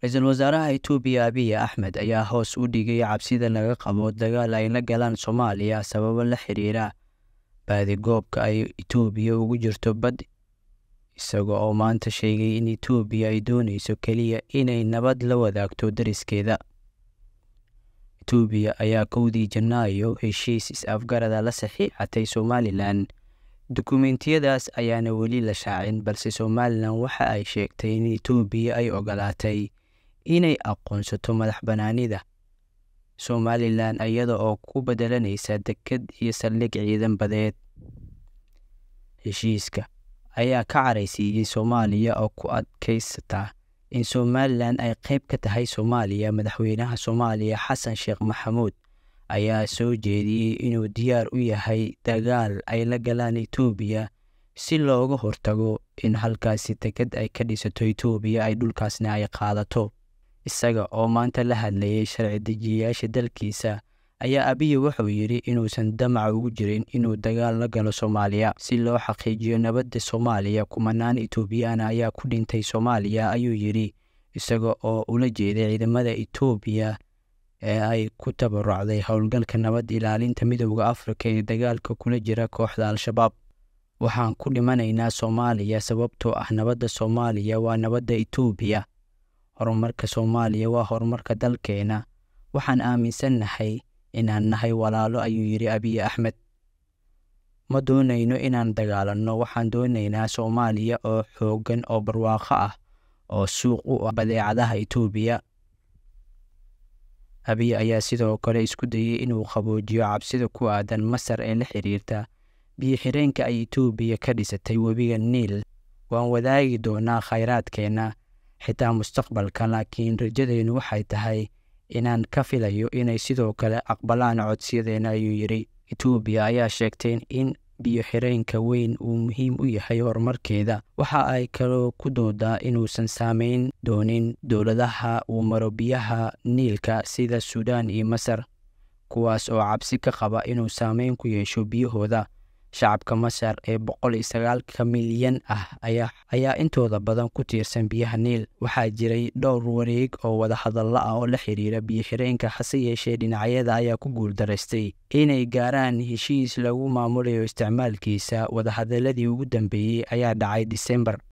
ra-iisul wasaaraha itoobiya abiy axmed ayaa hoos u dhigay cabsida laga qabo dagaal ay la galaan soomaaliya sababo la xiriira baadigoobka ay itoobiya ugu jirto bad isaga oo maanta sheegay in itoobiya ay dooneyso keliya inay nabad la wadaagto dariskeeda itoobiya ayaa kowdii janaayo heshiis is-afgarada la saxiixatay somalilan dokumentiyadaas ayaana weli la shaacin balse somalilan waxa ay sheegtay in itoobiya ay ogolaatay inay aqoonsato madax bannaanida somalilan iyada oo ku bedelanaysa deked iyo saldhig ciidan badeed heshiiska ayaa ka caraysiiyey soomaaliya oo ku adkaysata in somalilan ay qayb ka tahay soomaaliya madaxweynaha soomaaliya xasan sheekh maxamuud ayaa soo jeediyey inuu diyaar u yahay dagaal ay la galaan etoobiya si looga hortago in halkaasi deked ay ka dhisato etoobiya ay dhulkaasna ay qaadato isaga oo maanta la hadlayay sharci dejiyayaasha dalkiisa ayaa abiyi wuxuu yidhi inuusan damac ugu jirin inuu dagaal la galo soomaaliya si loo xaqiijiyo nabadda soomaaliya kumanaan itoobiyaana ayaa ku dhintay soomaaliya ayuu yidhi isaga oo ula jeeday ciidamada itoobiya ee ay ku tabarucday howlgalka nabad ilaalinta midowda afrika ee dagaalka kula jira kooxda al-shabaab waxaan ku dhimanaynaa soomaaliya sababtoo ah nabadda soomaaliya waa nabadda itoobiya horumarka soomaaliya waa horumarka dalkeena waxaan aaminsannahay inaan nahay walaalo ayuu yidhi abiye axmed ma doonayno inaan dagaalanno waxaan doonaynaa soomaaliya oo xooggan oo barwaaqo ah oo suuq u ah badeecadaha itoobiya abiy ayaa sidoo kale isku dayey inuu qaboojiyo cabsida ku aadan masar ee la xiriirta biyo xireenka ay itoobiya ka dhisatay webiga niil waan wadaagi doonaa khayraadkeenna xitaa mustaqbalka laakiin rajadeennu waxay tahay inaan ka filayo inay sidoo kale aqbalaan codsiyadeena ayuu yidhi etoobiya ayaa sheegtay in biyo xireenka weyn uu muhiim u yahay horumarkeeda waxa ay kaloo ku doodaa inuusan saameyn doonin dowladaha uu maro biyaha niilka sida suudaan iyo masar kuwaas oo cabsi ka qaba inuu saameyn ku yeesho biyahooda shacabka masar ee boqol iyo sagaalka milyan ah ayaa intooda badan ku tiirsan biyaha niil waxaa jiray dhowr wareeg oo wadahadallo ah oo la xiriira biyo-xireenka hase yeeshee dhinacyada ayaa ku guuldaraystay inay gaaraan heshiis lagu maamulayo isticmaalkiisa wadahadaladii ugu dambeeyey ayaa dhacay disembar